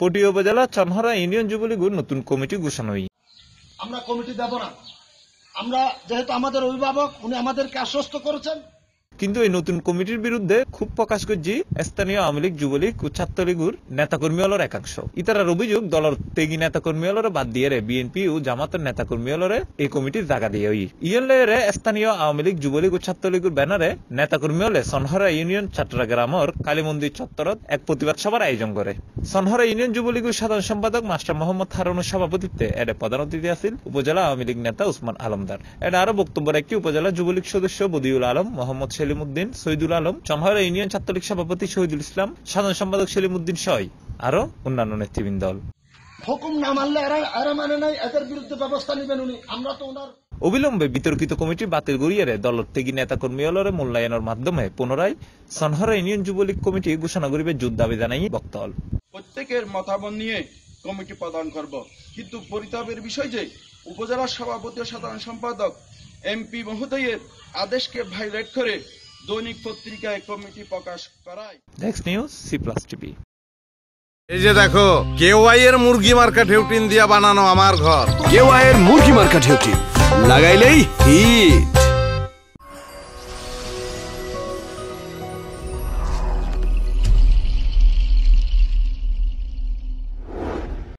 পটি উপজেলা চানহারা ইউনিয়ন যুবলীগ নতুন কমিটি ঘোষণা হই আমরা কমিটি দেব না আমরা যেহেতু আমাদের অভিভাবক উনি আমাদেরকে আশ্বস্ত করেছেন কিন্তু এই নতুন কমিটির বিরুদ্ধে খুব প্রকাশ করছি স্থানীয় আওয়ামী লীগ যুবলীগ ও ছাত্রলীগুর নেতাকর্মী হলোর একাংশ ইতারার অভিযোগ দলর তেগি নেতাকর্মী হলোর বাদ দিয়ে রে বিএনপি ও জামাতের নেতাকর্মী হলোরে এই কমিটির জায়গা দিয়ে ওই ইয়েলেরে স্থানীয় আওয়ামী লীগ যুবলীগ ও ছাত্রলীগুর ব্যানারে নেতাকর্মী হলে সনহরা ইউনিয়ন ছাত্রা গ্রামর কালী মন্দির চত্বরত এক প্রতিবাদ সভার আয়োজন করে সনহরা ইউনিয়ন যুবলীগের সাধারণ সম্পাদক মাস্টার মোহাম্মদ হারুনের সভাপতিত্বে এর প্রধান অতিথি আছিল উপজেলা আওয়ামী লীগ নেতা উসমান আলমদার এটা আরো বক্তব্য রাখি উপজেলা যুবলীগ সদস্য বদিউল আলম মোহাম্মদ সেলিমুদ্দিন সৈদুল আলম চমহারা ইউনিয়ন ছাত্রলীগ সভাপতি শহীদুল ইসলাম সাধারণ সম্পাদক সেলিমুদ্দিন সয় আরো অন্যান্য নেতৃবৃন্দ হুকুম না মানলে মানে নাই এদের বিরুদ্ধে ব্যবস্থা নেবেন উনি আমরা তো ওনার অবিলম্বে বিতর্কিত কমিটি বাতিল গড়িয়ারে দলত্যাগী কর্মী অলরে মূল্যায়নের মাধ্যমে পুনরায় সনহরা ইউনিয়ন যুবলীগ কমিটি ঘোষণা করিবে যুদ্ধ দাবি জানাই বক্তল প্রত্যেকের মতামত নিয়ে কমিটি প্রদান করব কিন্তু পরিতাপের বিষয় যে উপজেলা সভাপতি ও সাধারণ সম্পাদক এমপি মহোদয়ের আদেশকে ভাইলেট করে দৈনিক পত্রিকায় কমিটি প্রকাশ করায় next news C plus TV এই যে দেখো কেওয়াই এর মুরগি মার্কা ঢেউটিন দিয়া বানানো আমার ঘর কেওয়াই এর মুরগি মার্কা ঢেউটিন লাগাইলেই হিট